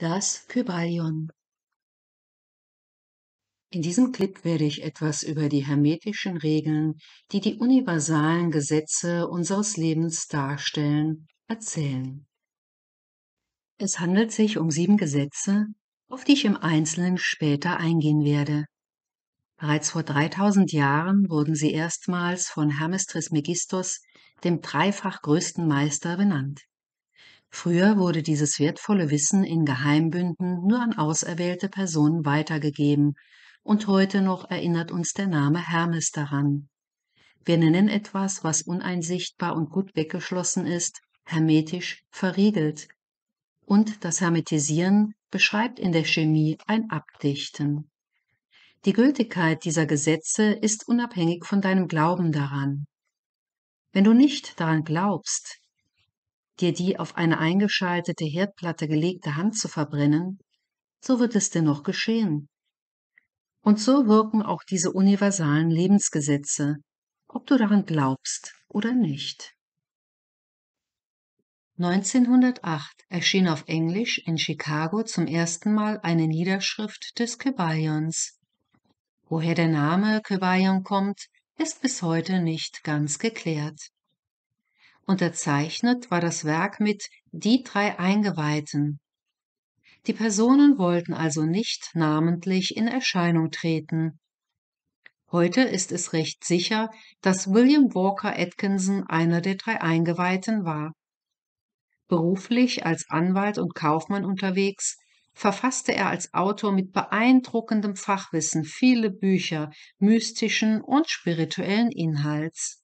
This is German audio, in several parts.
Das Kybalion. In diesem Clip werde ich etwas über die hermetischen Regeln, die die universalen Gesetze unseres Lebens darstellen, erzählen. Es handelt sich um sieben Gesetze, auf die ich im Einzelnen später eingehen werde. Bereits vor 3000 Jahren wurden sie erstmals von Hermes Trismegistos, dem dreifach größten Meister, benannt. Früher wurde dieses wertvolle Wissen in Geheimbünden nur an auserwählte Personen weitergegeben, und heute noch erinnert uns der Name Hermes daran. Wir nennen etwas, was uneinsichtbar und gut weggeschlossen ist, hermetisch verriegelt. Und das Hermetisieren beschreibt in der Chemie ein Abdichten. Die Gültigkeit dieser Gesetze ist unabhängig von deinem Glauben daran. Wenn du nicht daran glaubst, dir die auf eine eingeschaltete Herdplatte gelegte Hand zu verbrennen, so wird es dennoch geschehen. Und so wirken auch diese universalen Lebensgesetze, ob du daran glaubst oder nicht. 1908 erschien auf Englisch in Chicago zum ersten Mal eine Niederschrift des Kybalions. Woher der Name Kybalion kommt, ist bis heute nicht ganz geklärt. Unterzeichnet war das Werk mit Die drei Eingeweihten. Die Personen wollten also nicht namentlich in Erscheinung treten. Heute ist es recht sicher, dass William Walker Atkinson einer der drei Eingeweihten war. Beruflich als Anwalt und Kaufmann unterwegs, verfasste er als Autor mit beeindruckendem Fachwissen viele Bücher mystischen und spirituellen Inhalts.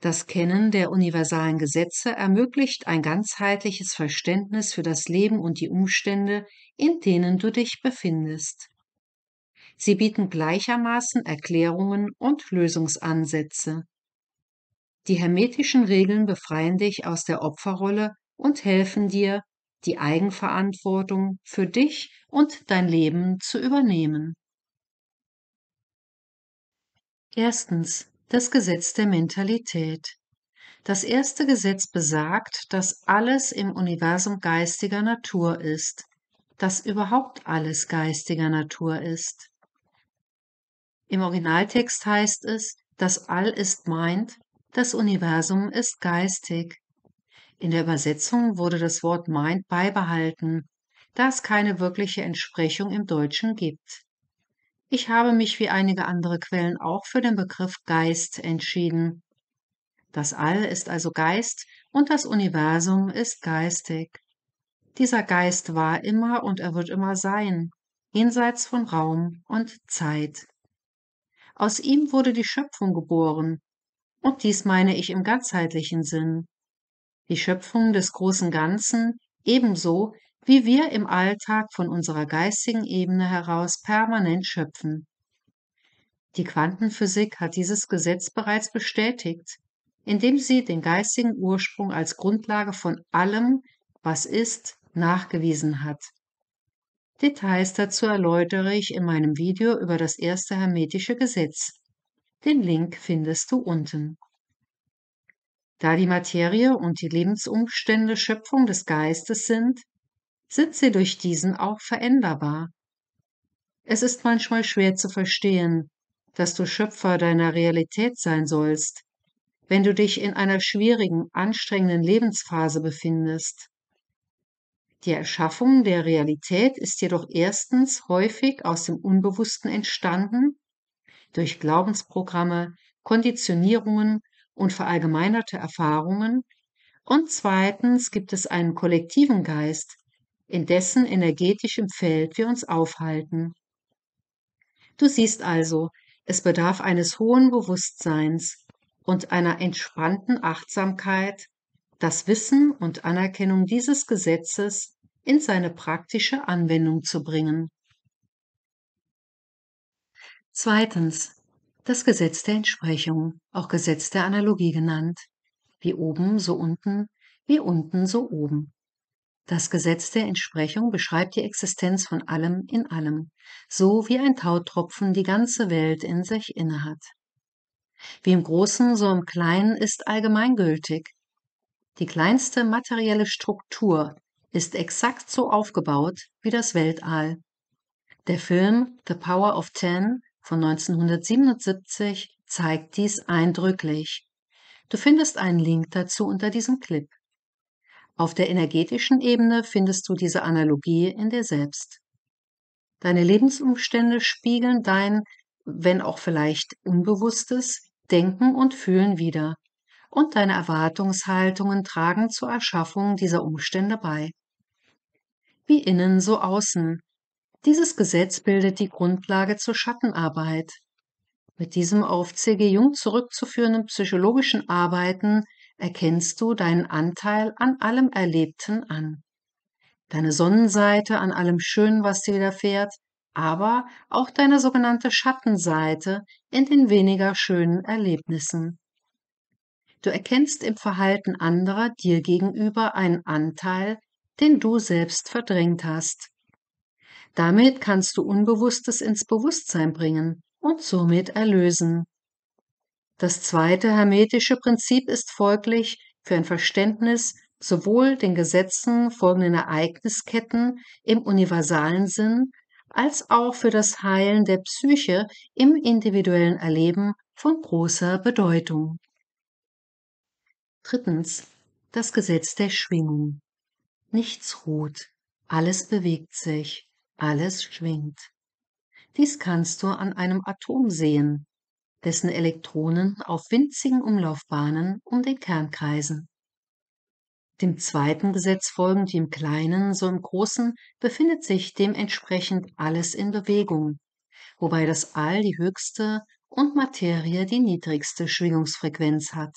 Das Kennen der universalen Gesetze ermöglicht ein ganzheitliches Verständnis für das Leben und die Umstände, in denen du dich befindest. Sie bieten gleichermaßen Erklärungen und Lösungsansätze. Die hermetischen Regeln befreien dich aus der Opferrolle und helfen dir, die Eigenverantwortung für dich und dein Leben zu übernehmen. Erstens, das Gesetz der Mentalität. Das erste Gesetz besagt, dass alles im Universum geistiger Natur ist, dass überhaupt alles geistiger Natur ist. Im Originaltext heißt es, das All ist meint, das Universum ist geistig. In der Übersetzung wurde das Wort meint beibehalten, da es keine wirkliche Entsprechung im Deutschen gibt. Ich habe mich wie einige andere Quellen auch für den Begriff Geist entschieden. Das All ist also Geist und das Universum ist geistig. Dieser Geist war immer und er wird immer sein, jenseits von Raum und Zeit. Aus ihm wurde die Schöpfung geboren, und dies meine ich im ganzheitlichen Sinn. Die Schöpfung des großen Ganzen ebenso wie wir im Alltag von unserer geistigen Ebene heraus permanent schöpfen. Die Quantenphysik hat dieses Gesetz bereits bestätigt, indem sie den geistigen Ursprung als Grundlage von allem, was ist, nachgewiesen hat. Details dazu erläutere ich in meinem Video über das erste hermetische Gesetz. Den Link findest du unten. Da die Materie und die Lebensumstände Schöpfung des Geistes sind, sind sie durch diesen auch veränderbar. Es ist manchmal schwer zu verstehen, dass du Schöpfer deiner Realität sein sollst, wenn du dich in einer schwierigen, anstrengenden Lebensphase befindest. Die Erschaffung der Realität ist jedoch erstens häufig aus dem Unbewussten entstanden, durch Glaubensprogramme, Konditionierungen und verallgemeinerte Erfahrungen, und zweitens gibt es einen kollektiven Geist, in dessen energetischem Feld wir uns aufhalten. Du siehst also, es bedarf eines hohen Bewusstseins und einer entspannten Achtsamkeit, das Wissen und Anerkennung dieses Gesetzes in seine praktische Anwendung zu bringen. Zweitens. Das Gesetz der Entsprechung, auch Gesetz der Analogie genannt. Wie oben, so unten, wie unten, so oben. Das Gesetz der Entsprechung beschreibt die Existenz von allem in allem, so wie ein Tautropfen die ganze Welt in sich innehat. Wie im Großen, so im Kleinen ist allgemeingültig. Die kleinste materielle Struktur ist exakt so aufgebaut wie das Weltall. Der Film The Power of Ten von 1977 zeigt dies eindrücklich. Du findest einen Link dazu unter diesem Clip. Auf der energetischen Ebene findest du diese Analogie in dir selbst. Deine Lebensumstände spiegeln dein, wenn auch vielleicht unbewusstes, Denken und Fühlen wider. Und deine Erwartungshaltungen tragen zur Erschaffung dieser Umstände bei. Wie innen, so außen. Dieses Gesetz bildet die Grundlage zur Schattenarbeit. Mit diesem auf C.G. Jung zurückzuführenden psychologischen Arbeiten erkennst du deinen Anteil an allem Erlebten an. Deine Sonnenseite an allem Schönen, was dir widerfährt, aber auch deine sogenannte Schattenseite in den weniger schönen Erlebnissen. Du erkennst im Verhalten anderer dir gegenüber einen Anteil, den du selbst verdrängt hast. Damit kannst du Unbewusstes ins Bewusstsein bringen und somit erlösen. Das zweite hermetische Prinzip ist folglich für ein Verständnis sowohl den Gesetzen folgenden Ereignisketten im universalen Sinn als auch für das Heilen der Psyche im individuellen Erleben von großer Bedeutung. Drittens. Das Gesetz der Schwingung. Nichts ruht, alles bewegt sich, alles schwingt. Dies kannst du an einem Atom sehen, dessen Elektronen auf winzigen Umlaufbahnen um den Kern kreisen. Dem zweiten Gesetz folgend wie im Kleinen, so im Großen befindet sich dementsprechend alles in Bewegung, wobei das All die höchste und Materie die niedrigste Schwingungsfrequenz hat.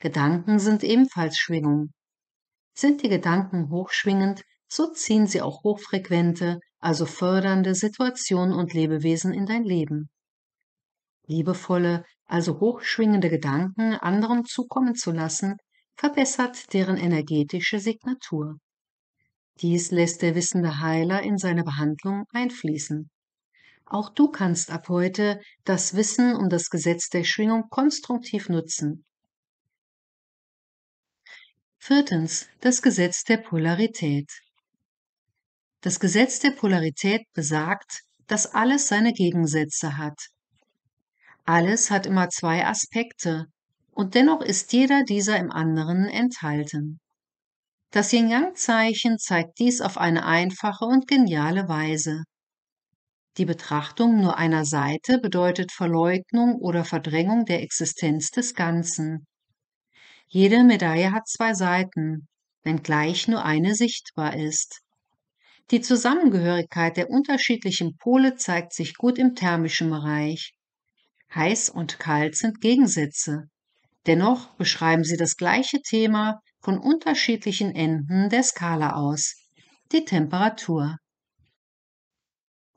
Gedanken sind ebenfalls Schwingung. Sind die Gedanken hochschwingend, so ziehen sie auch hochfrequente, also fördernde Situationen und Lebewesen in dein Leben liebevolle, also hochschwingende Gedanken anderen zukommen zu lassen, verbessert deren energetische Signatur. Dies lässt der wissende Heiler in seine Behandlung einfließen. Auch du kannst ab heute das Wissen um das Gesetz der Schwingung konstruktiv nutzen. Viertens. Das Gesetz der Polarität. Das Gesetz der Polarität besagt, dass alles seine Gegensätze hat. Alles hat immer zwei Aspekte, und dennoch ist jeder dieser im anderen enthalten. Das Yin-Yang-Zeichen zeigt dies auf eine einfache und geniale Weise. Die Betrachtung nur einer Seite bedeutet Verleugnung oder Verdrängung der Existenz des Ganzen. Jede Medaille hat zwei Seiten, wenngleich nur eine sichtbar ist. Die Zusammengehörigkeit der unterschiedlichen Pole zeigt sich gut im thermischen Bereich. Heiß und kalt sind Gegensätze. Dennoch beschreiben sie das gleiche Thema von unterschiedlichen Enden der Skala aus, die Temperatur.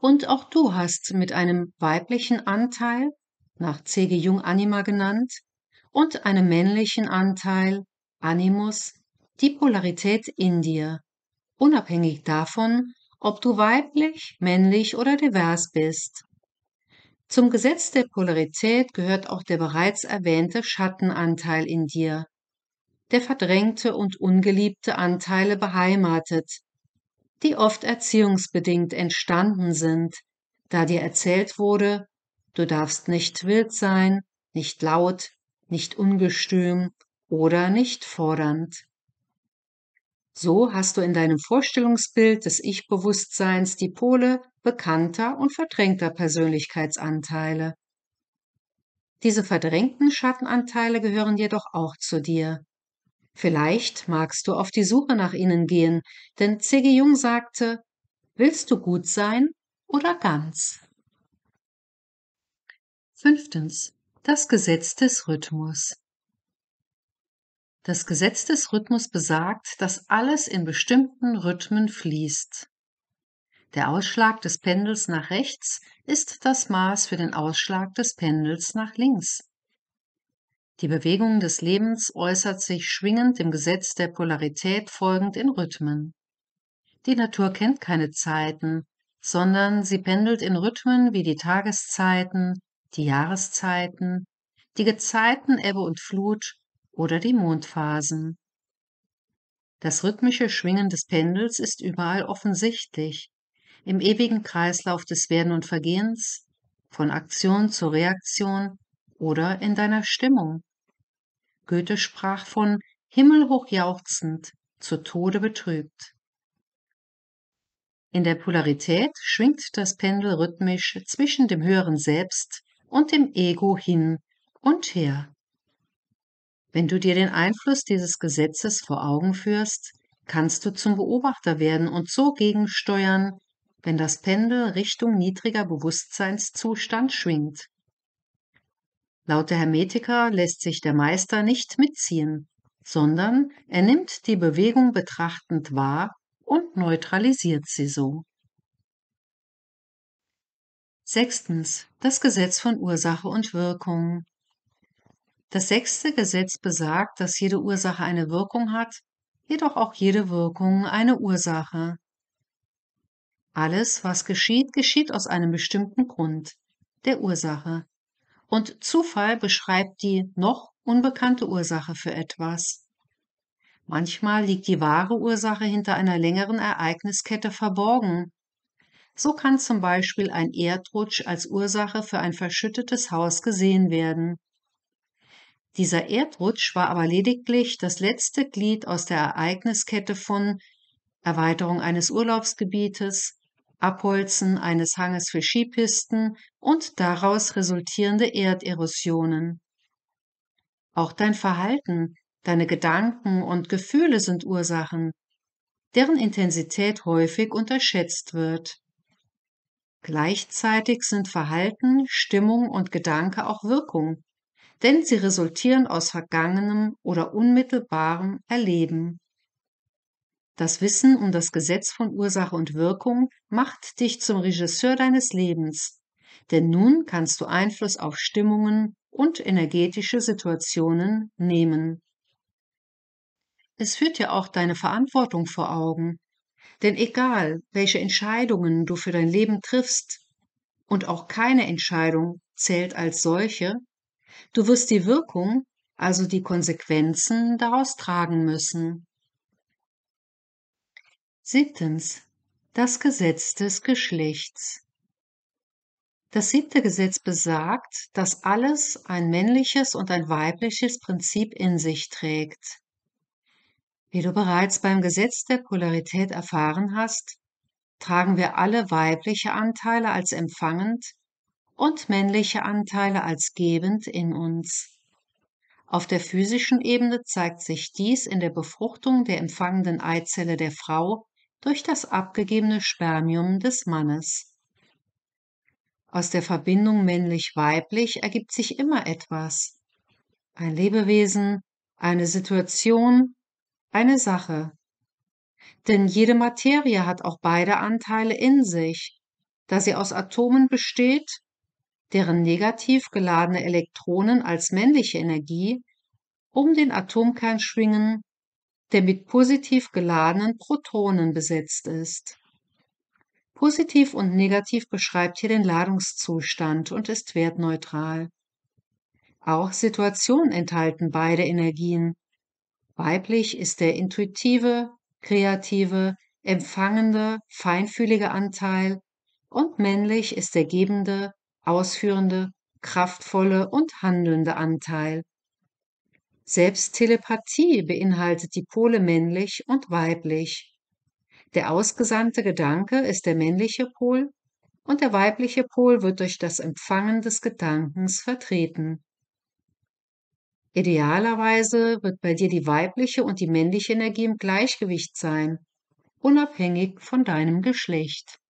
Und auch du hast mit einem weiblichen Anteil, nach C.G. Jung Anima genannt, und einem männlichen Anteil, Animus, die Polarität in dir, unabhängig davon, ob du weiblich, männlich oder divers bist. Zum Gesetz der Polarität gehört auch der bereits erwähnte Schattenanteil in dir, der verdrängte und ungeliebte Anteile beheimatet, die oft erziehungsbedingt entstanden sind, da dir erzählt wurde, du darfst nicht wild sein, nicht laut, nicht ungestüm oder nicht fordernd. So hast du in deinem Vorstellungsbild des Ich-Bewusstseins die Pole bekannter und verdrängter Persönlichkeitsanteile. Diese verdrängten Schattenanteile gehören jedoch auch zu dir. Vielleicht magst du auf die Suche nach ihnen gehen, denn C.G. Jung sagte, willst du gut sein oder ganz? Fünftens. Das Gesetz des Rhythmus. Das Gesetz des Rhythmus besagt, dass alles in bestimmten Rhythmen fließt. Der Ausschlag des Pendels nach rechts ist das Maß für den Ausschlag des Pendels nach links. Die Bewegung des Lebens äußert sich schwingend dem Gesetz der Polarität folgend in Rhythmen. Die Natur kennt keine Zeiten, sondern sie pendelt in Rhythmen wie die Tageszeiten, die Jahreszeiten, die Gezeiten Ebbe und Flut oder die Mondphasen. Das rhythmische Schwingen des Pendels ist überall offensichtlich, im ewigen Kreislauf des Werden und Vergehens, von Aktion zu Reaktion oder in deiner Stimmung. Goethe sprach von himmelhoch jauchzend, zu Tode betrübt. In der Polarität schwingt das Pendel rhythmisch zwischen dem höheren Selbst und dem Ego hin und her. Wenn du dir den Einfluss dieses Gesetzes vor Augen führst, kannst du zum Beobachter werden und so gegensteuern, wenn das Pendel Richtung niedriger Bewusstseinszustand schwingt. Laut der Hermetiker lässt sich der Meister nicht mitziehen, sondern er nimmt die Bewegung betrachtend wahr und neutralisiert sie so. Sechstens. Das Gesetz von Ursache und Wirkung. Das sechste Gesetz besagt, dass jede Ursache eine Wirkung hat, jedoch auch jede Wirkung eine Ursache. Alles, was geschieht, geschieht aus einem bestimmten Grund, der Ursache. Und Zufall beschreibt die noch unbekannte Ursache für etwas. Manchmal liegt die wahre Ursache hinter einer längeren Ereigniskette verborgen. So kann zum Beispiel ein Erdrutsch als Ursache für ein verschüttetes Haus gesehen werden. Dieser Erdrutsch war aber lediglich das letzte Glied aus der Ereigniskette von Erweiterung eines Urlaubsgebietes, Abholzen eines Hanges für Skipisten und daraus resultierende Erderosionen. Auch dein Verhalten, deine Gedanken und Gefühle sind Ursachen, deren Intensität häufig unterschätzt wird. Gleichzeitig sind Verhalten, Stimmung und Gedanke auch Wirkung, denn sie resultieren aus vergangenem oder unmittelbarem Erleben. Das Wissen um das Gesetz von Ursache und Wirkung macht dich zum Regisseur deines Lebens, denn nun kannst du Einfluss auf Stimmungen und energetische Situationen nehmen. Es führt dir auch deine Verantwortung vor Augen, denn egal, welche Entscheidungen du für dein Leben triffst, und auch keine Entscheidung zählt als solche, Du wirst die Wirkung, also die Konsequenzen daraus tragen müssen. Siebtens. Das Gesetz des Geschlechts. Das siebte Gesetz besagt, dass alles ein männliches und ein weibliches Prinzip in sich trägt. Wie du bereits beim Gesetz der Polarität erfahren hast, tragen wir alle weibliche Anteile als empfangend und männliche Anteile als gebend in uns. Auf der physischen Ebene zeigt sich dies in der Befruchtung der empfangenden Eizelle der Frau durch das abgegebene Spermium des Mannes. Aus der Verbindung männlich-weiblich ergibt sich immer etwas. Ein Lebewesen, eine Situation, eine Sache. Denn jede Materie hat auch beide Anteile in sich, da sie aus Atomen besteht deren negativ geladene Elektronen als männliche Energie um den Atomkern schwingen, der mit positiv geladenen Protonen besetzt ist. Positiv und negativ beschreibt hier den Ladungszustand und ist wertneutral. Auch Situationen enthalten beide Energien. Weiblich ist der intuitive, kreative, empfangende, feinfühlige Anteil und männlich ist der gebende, ausführende, kraftvolle und handelnde Anteil. Selbst Telepathie beinhaltet die Pole männlich und weiblich. Der ausgesandte Gedanke ist der männliche Pol und der weibliche Pol wird durch das Empfangen des Gedankens vertreten. Idealerweise wird bei dir die weibliche und die männliche Energie im Gleichgewicht sein, unabhängig von deinem Geschlecht.